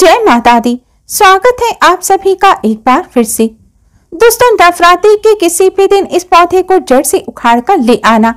जय माता दी स्वागत है आप सभी का एक बार फिर से दोस्तों नवरात्रि के किसी भी दिन इस पौधे को जड़ से उखाड़ कर ले आना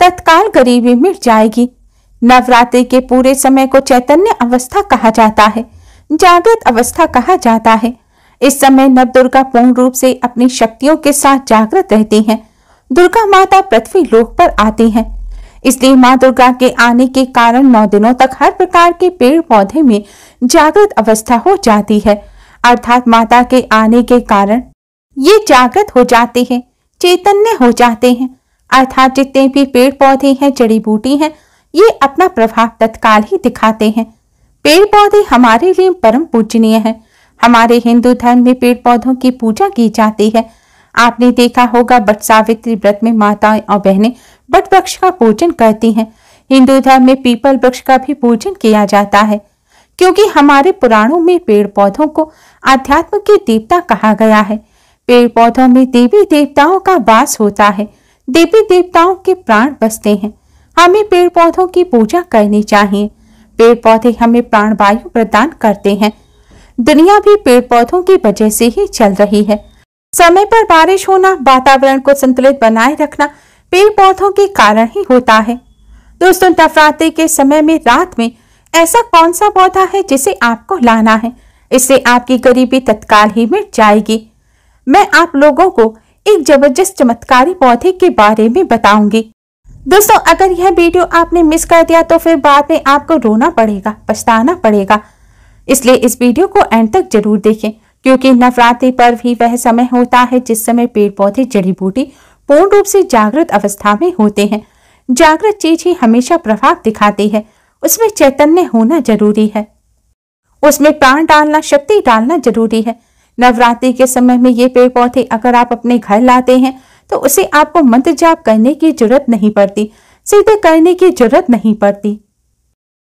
तत्काल गरीबी मिट जाएगी नवरात्रि के पूरे समय को चैतन्य अवस्था कहा जाता है जागृत अवस्था कहा जाता है इस समय नव दुर्गा पूर्ण रूप से अपनी शक्तियों के साथ जागृत रहती हैं। दुर्गा माता पृथ्वी लोक पर आती हैं इसलिए माँ दुर्गा के आने के कारण नौ दिनों तक हर प्रकार के पेड़ पौधे में जागृत अवस्था हो जाती है अर्थात माता के आने के कारण ये जागृत हो जाते हैं चैतन्य हो जाते हैं अर्थात जितने भी पेड़ पौधे हैं जड़ी बूटी हैं ये अपना प्रभाव तत्काल ही दिखाते हैं पेड़ पौधे हमारे लिए परम पूजनीय हैं हमारे हिंदू धर्म में पेड़ पौधों की पूजा की जाती है आपने देखा होगा बट सावित्री व्रत में माताएं और बहनें बट वृक्ष का पूजन करती हैं हिंदू धर्म में पीपल वृक्ष का भी पूजन किया जाता है क्योंकि हमारे पुराणों में पेड़ पौधों को आध्यात्म की देवता कहा गया है पेड़ पौधों में देवी देवताओं का वास होता है देवी देवताओं के प्राण बसते हैं हमें पेड़ पौधों की पूजा करनी चाहिए पेड़ पौधे हमें प्राण वायु प्रदान करते हैं दुनिया भी पेड़ पौधों की वजह से ही चल रही है समय पर बारिश होना वातावरण को संतुलित बनाए रखना पेड़ पौधों के कारण ही होता है दोस्तों नवरात्रि के समय में रात में ऐसा कौन सा पौधा है जिसे आपको लाना है इससे आपकी गरीबी तत्काल ही मिट जाएगी मैं आप लोगों को एक जबरदस्त चमत्कारी पौधे के बारे में बताऊंगी दोस्तों अगर यह वीडियो आपने मिस कर दिया तो फिर बाद में आपको रोना पड़ेगा पछताना पड़ेगा इसलिए इस वीडियो को एंड तक जरूर देखें क्योंकि नवरात्रि पर भी वह समय होता है जिस समय पेड़ पौधे जड़ी बूटी पूर्ण रूप से जागृत अवस्था में होते हैं जागृत चीज ही हमेशा प्रभाव दिखाती है उसमें चैतन्य होना जरूरी है उसमें प्राण डालना शक्ति डालना जरूरी है नवरात्रि के समय में ये पेड़ पौधे अगर आप अपने घर लाते हैं तो उसे आपको मंत्र जाप करने की जरूरत नहीं पड़ती सीधे करने की जरूरत नहीं पड़ती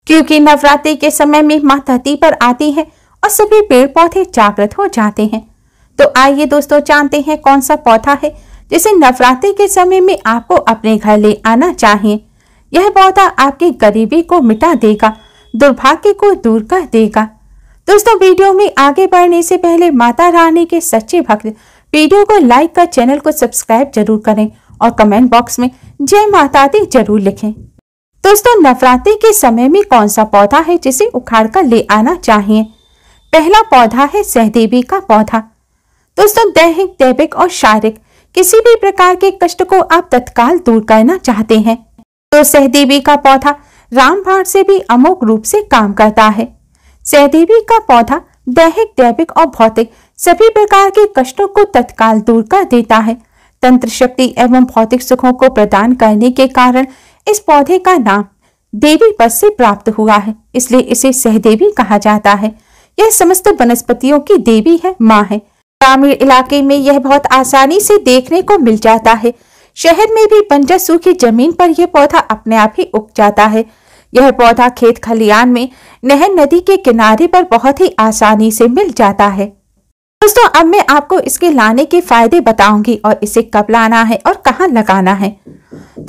क्योंकि नवरात्रि के समय में माँ धरती पर आती है और सभी पेड़ पौधे जागृत हो जाते हैं तो आइए दोस्तों जानते हैं कौन सा पौधा है जिसे नवरात्रि के समय में आपको अपने घर ले आना चाहिए यह पौधा आपकी गरीबी को मिटा देगा दुर्भाग्य को दूर कर देगा दोस्तों वीडियो में आगे बढ़ने से पहले माता रानी के सच्चे भक्त वीडियो को लाइक कर चैनल को सब्सक्राइब जरूर करें और कमेंट बॉक्स में जय माता दी जरूर लिखें दोस्तों नवरात्रि के समय में कौन सा पौधा है जिसे उखाड़ कर ले आना चाहिए पहला पौधा है सहदेवी का पौधा दोस्तों दैहिक दैविक और शारीरिक किसी भी प्रकार के कष्ट को आप तत्काल दूर करना चाहते हैं तो सहदेवी का पौधा राम से भी अमोक रूप से काम करता है सहदेवी का पौधा दैहिक दैविक और भौतिक सभी प्रकार के कष्टों को तत्काल दूर कर देता है तंत्र शक्ति एवं भौतिक सुखों को प्रदान करने के कारण इस पौधे का नाम देवी पद से प्राप्त हुआ है इसलिए इसे सहदेवी कहा जाता है यह समस्त वनस्पतियों की देवी है माँ है ग्रामीण इलाके में यह बहुत आसानी से देखने को मिल जाता है शहर में भी बंजर सूखी जमीन पर यह पौधा अपने आप ही उग जाता है यह पौधा खेत खलियान में नहर नदी के किनारे पर बहुत ही आसानी से मिल जाता है दोस्तों अब मैं आपको इसके लाने के फायदे बताऊंगी और इसे कब लाना है और कहाँ लगाना है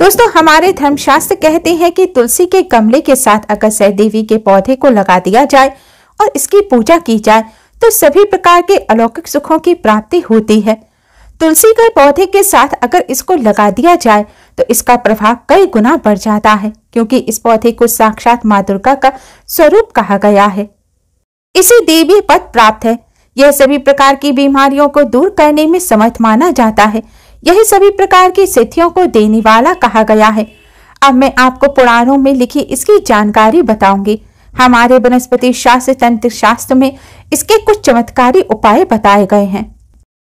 दोस्तों हमारे धर्मशास्त्र कहते हैं कि तुलसी के गमले के साथ अगर सह के पौधे को लगा दिया जाए और इसकी पूजा की जाए तो सभी प्रकार के अलौकिक सुखों की प्राप्ति होती है तुलसी के पौधे के साथ अगर इसको लगा दिया जाए तो इसका प्रभाव कई गुना बढ़ जाता है क्योंकि इस पौधे को साक्षात माँ दुर्गा का स्वरूप कहा गया है इसे देवी पद प्राप्त है यह सभी प्रकार की बीमारियों को दूर करने में समर्थ माना जाता है यही सभी प्रकार की सिद्धियों को देने वाला कहा गया है अब मैं आपको पुराणों में लिखी इसकी जानकारी बताऊंगी हमारे वनस्पति शास्त्र तंत्र शास्त्र में इसके कुछ चमत्कारी उपाय बताए गए हैं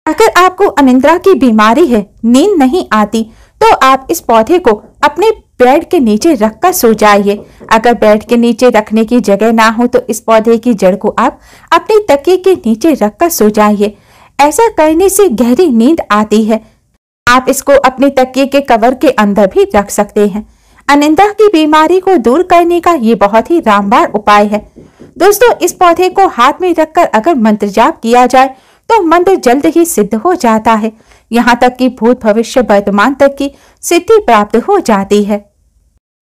अगर आपको अनिंद्रा की बीमारी है नींद नहीं आती तो आप इस पौधे को अपने बेड के नीचे रखकर सो जाइए अगर बेड के नीचे रखने की जगह ना हो तो इस पौधे की जड़ को आप अपने तकिए के नीचे रखकर सो जाइए ऐसा करने से गहरी नींद आती है आप इसको अपने तकिए के कवर के अंदर भी रख सकते हैं अनिंदा की बीमारी को दूर करने का ये बहुत ही रामबाण उपाय है दोस्तों इस पौधे को हाथ में रखकर अगर मंत्र जाप किया जाए तो मंत्र जल्द ही सिद्ध हो जाता है यहाँ तक कि भूत भविष्य वर्तमान तक की सिद्धि प्राप्त हो जाती है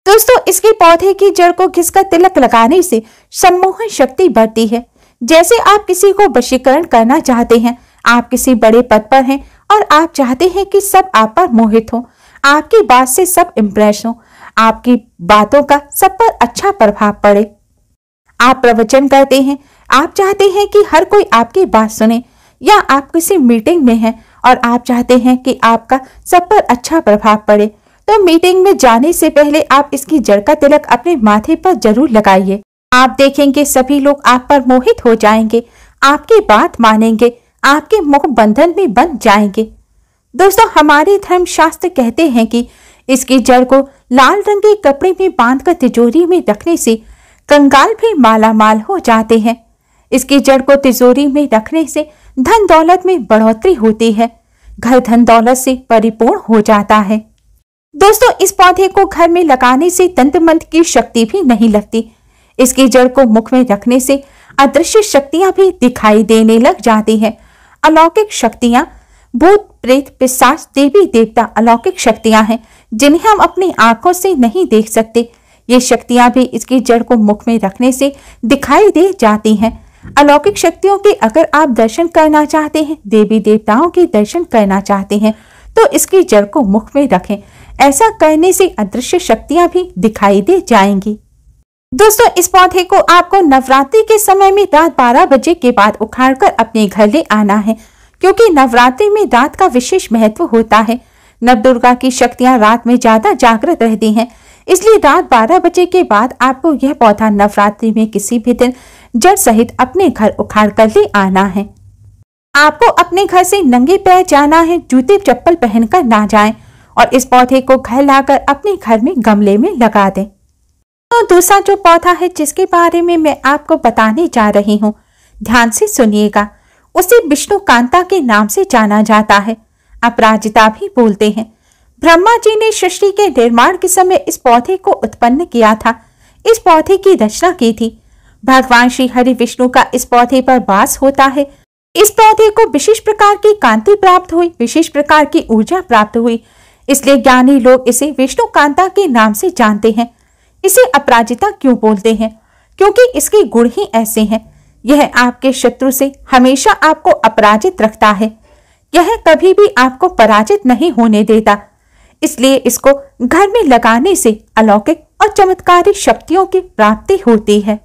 दोस्तों इसके पौधे की जड़ को घिसकर तिलक लगाने से सम्मोहन शक्ति बढ़ती है जैसे आप किसी को वशीकरण करना चाहते हैं आप किसी बड़े पद पर हैं और आप चाहते हैं कि सब आप पर मोहित हो आपकी बात से सब इम्प्रेस हो आपकी बातों का सब पर अच्छा प्रभाव पड़े आप प्रवचन करते हैं आप चाहते हैं कि हर कोई आपकी बात सुने या आप किसी मीटिंग में हैं और आप चाहते हैं कि आपका सब पर अच्छा प्रभाव पड़े तो मीटिंग में जाने से पहले आप इसकी जड़ का तिलक अपने माथे पर जरूर लगाइए आप देखेंगे सभी लोग आप पर मोहित हो जाएंगे आपकी बात मानेंगे आपके मुख बंधन में बन जाएंगे दोस्तों हमारे धर्म शास्त्र कहते हैं कि इसकी जड़ को लाल रंग के कपड़े में बांधकर तिजोरी में रखने से कंगाल भी माला माल हो जाते हैं इसकी जड़ को तिजोरी में रखने से धन दौलत में बढ़ोतरी होती है घर धन दौलत से परिपूर्ण हो जाता है दोस्तों इस पौधे को घर में लगाने से तंत्र मंत्र की शक्ति भी नहीं लगती इसकी जड़ को मुख में रखने से अदृश्य शक्तियां भी दिखाई देने लग जाती हैं अलौकिक शक्तियां भूत प्रेत पिशाच देवी देवता अलौकिक शक्तियां हैं जिन्हें हम अपनी आंखों से नहीं देख सकते ये शक्तियां भी इसकी जड़ को मुख में रखने से दिखाई दे जाती हैं अलौकिक शक्तियों के अगर आप दर्शन करना चाहते हैं देवी देवताओं के दर्शन करना चाहते हैं तो इसकी जड़ को मुख में रखें ऐसा करने से अदृश्य शक्तियां भी दिखाई दे जाएंगी दोस्तों इस पौधे को आपको नवरात्रि के समय में रात 12 बजे के बाद उखाड़कर अपने घर ले आना है क्योंकि नवरात्रि में रात का विशेष महत्व होता है नव दुर्गा की शक्तियां रात में ज्यादा जागृत रहती हैं इसलिए रात 12 बजे के बाद आपको यह पौधा नवरात्रि में किसी भी दिन जड़ सहित अपने घर उखाड़ कर ले आना है आपको अपने घर से नंगे पैर जाना है जूते चप्पल पहनकर ना जाए और इस पौधे को घर लाकर अपने घर में गमले में लगा दें तो दूसरा जो पौधा है जिसके बारे में मैं आपको बताने जा रही हूँ ध्यान से सुनिएगा उसे विष्णु कांता के नाम से जाना जाता है अपराजिता भी बोलते हैं ब्रह्मा जी ने सृष्टि के निर्माण के समय इस पौधे को उत्पन्न किया था इस पौधे की रचना की थी भगवान श्री हरि विष्णु का इस पौधे पर वास होता है इस पौधे को विशेष प्रकार की कांति प्राप्त हुई विशेष प्रकार की ऊर्जा प्राप्त हुई इसलिए ज्ञानी लोग इसे विष्णु कांता के नाम से जानते हैं इसे अपराजिता क्यों बोलते हैं क्योंकि इसके गुण ही ऐसे हैं यह आपके शत्रु से हमेशा आपको अपराजित रखता है यह कभी भी आपको पराजित नहीं होने देता इसलिए इसको घर में लगाने से अलौकिक और चमत्कारी शक्तियों की प्राप्ति होती है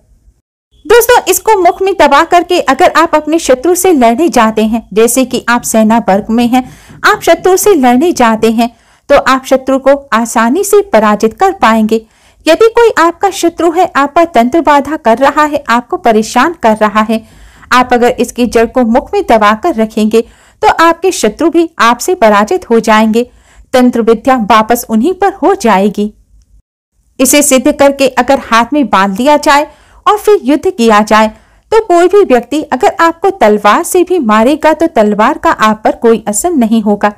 दोस्तों इसको मुख में दबा करके अगर आप अपने शत्रु से लड़ने जाते हैं जैसे कि आप सेना वर्ग में हैं आप शत्रु से लड़ने जाते हैं तो आप शत्रु को आसानी से पराजित कर पाएंगे यदि कोई आपका शत्रु है आप पर तंत्र बाधा कर रहा है आपको परेशान कर रहा है आप अगर इसकी जड़ को मुख में दबा कर रखेंगे तो आपके शत्रु भी आपसे पराजित हो जाएंगे तंत्र विद्या वापस उन्हीं पर हो जाएगी इसे सिद्ध करके अगर हाथ में बांध लिया जाए और फिर युद्ध किया जाए तो कोई भी व्यक्ति अगर आपको तलवार से भी मारेगा तो तलवार का आप पर कोई असर नहीं होगा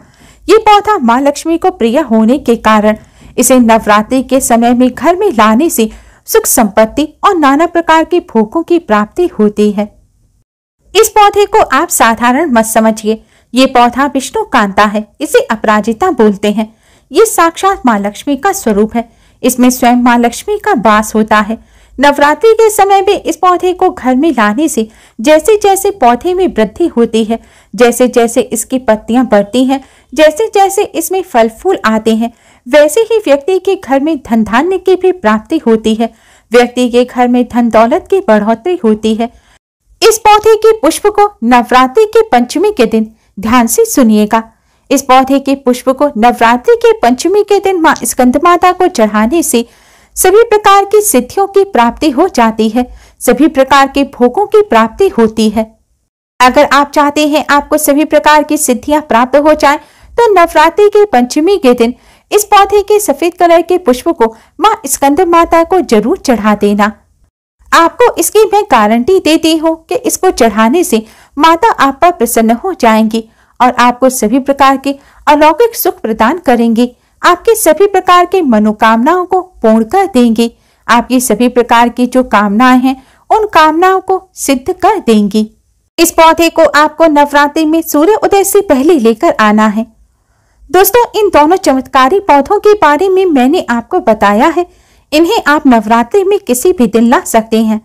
ये पौधा माँ लक्ष्मी को प्रिय होने के कारण इसे नवरात्रि के समय में घर में लाने से सुख संपत्ति और नाना प्रकार के भोगों की प्राप्ति होती है इस पौधे को आप साधारण मत समझिए ये पौधा विष्णु कांता है इसे अपराजिता बोलते हैं ये साक्षात माँ लक्ष्मी का स्वरूप है इसमें स्वयं माँ लक्ष्मी का वास होता है नवरात्रि के समय में इस पौधे को घर में लाने से जैसे जैसे पौधे में वृद्धि होती है जैसे जैसे इसकी पत्तियां बढ़ती हैं जैसे जैसे इसमें फल फूल आते हैं वैसे ही व्यक्ति के घर में धन धान्य की भी प्राप्ति होती है व्यक्ति के घर में धन दौलत की बढ़ोतरी होती है इस पौधे के पुष्प को नवरात्रि के पंचमी के दिन ध्यान से सुनिएगा इस पौधे के पुष्प को नवरात्रि के पंचमी के दिन माँ स्कंद माता को चढ़ाने से सभी प्रकार की सिद्धियों की प्राप्ति हो जाती है सभी प्रकार के भोगों की प्राप्ति होती है अगर आप चाहते हैं आपको सभी प्रकार की सिद्धियां प्राप्त हो जाए तो नवरात्रि के पंचमी के दिन इस पौधे के सफेद कलर के पुष्प को माँ स्कंद माता को जरूर चढ़ा देना आपको इसकी मैं गारंटी देती हूँ कि इसको चढ़ाने से माता आप पर प्रसन्न हो जाएंगी और आपको सभी प्रकार के अलौकिक सुख प्रदान करेंगी आपकी सभी प्रकार के मनोकामनाओं को पूर्ण कर देंगी आपकी सभी प्रकार की जो कामनाएं हैं उन कामनाओं को सिद्ध कर देंगी इस पौधे को आपको नवरात्रि में सूर्य उदय से पहले लेकर आना है दोस्तों इन दोनों चमत्कारी पौधों के बारे में मैंने आपको बताया है इन्हें आप नवरात्रि में किसी भी दिन ला सकते हैं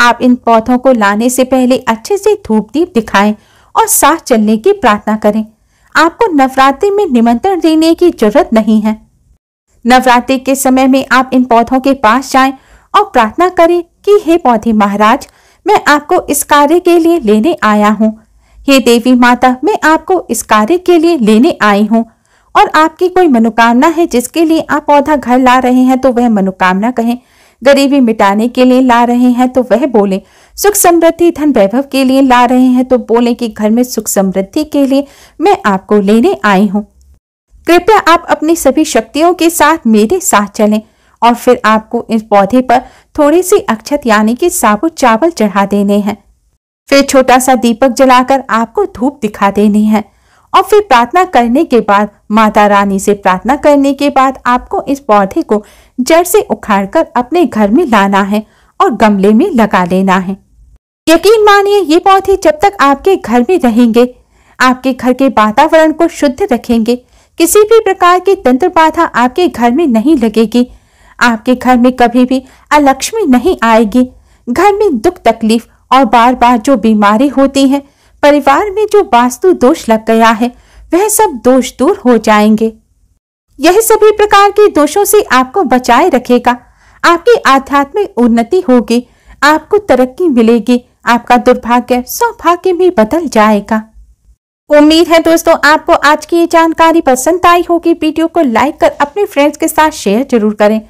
आप इन पौधों को लाने से पहले अच्छे से धूप दीप दिखाएं और साथ चलने की प्रार्थना करें आपको नवरात्रि में निमंत्रण देने की जरूरत नहीं है नवरात्रि के समय में आप इन पौधों के पास जाएं और प्रार्थना करें कि हे पौधे महाराज मैं आपको इस कार्य के लिए लेने आया हूँ हे देवी माता मैं आपको इस कार्य के लिए लेने आई हूँ और आपकी कोई मनोकामना है जिसके लिए आप पौधा घर ला रहे हैं तो वह मनोकामना कहें गरीबी मिटाने के लिए ला रहे हैं तो वह बोले सुख समृद्धि धन वैभव के लिए ला रहे हैं तो बोले कि घर में सुख समृद्धि के लिए मैं आपको लेने आई हूँ कृपया आप अपनी सभी शक्तियों के साथ मेरे साथ चलें और फिर आपको इस पौधे पर थोड़ी सी अक्षत यानी कि साबुत चावल चढ़ा देने हैं फिर छोटा सा दीपक जलाकर आपको धूप दिखा देनी है और फिर प्रार्थना करने के बाद माता रानी से प्रार्थना करने के बाद आपको इस पौधे को जड़ से उखाड़कर अपने घर में लाना है और गमले में लगा लेना है यकीन मानिए ये पौधे जब तक आपके घर में रहेंगे आपके घर के वातावरण को शुद्ध रखेंगे किसी भी प्रकार की तंत्र बाधा आपके घर में नहीं लगेगी आपके घर में कभी भी अलक्ष्मी नहीं आएगी घर में दुख तकलीफ और बार बार जो बीमारी होती है परिवार में जो वास्तु दोष लग गया है वह सब दोष दूर हो जाएंगे यह सभी प्रकार के दोषों से आपको बचाए रखेगा आपकी आध्यात्मिक उन्नति होगी आपको तरक्की मिलेगी आपका दुर्भाग्य सौभाग्य में बदल जाएगा उम्मीद है दोस्तों आपको आज की ये जानकारी पसंद आई होगी वीडियो को लाइक कर अपने फ्रेंड्स के साथ शेयर जरूर करें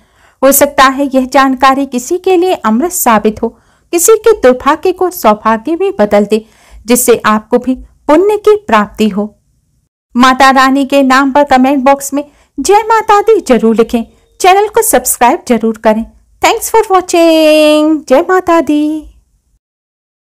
हो सकता है यह जानकारी किसी के लिए अमृत साबित हो किसी के दुर्भाग्य को सौभाग्य में बदल दे जिससे आपको भी पुण्य की प्राप्ति हो माता रानी के नाम पर कमेंट बॉक्स में जय माता दी जरूर लिखें चैनल को सब्सक्राइब जरूर करें थैंक्स फॉर वॉचिंग जय माता दी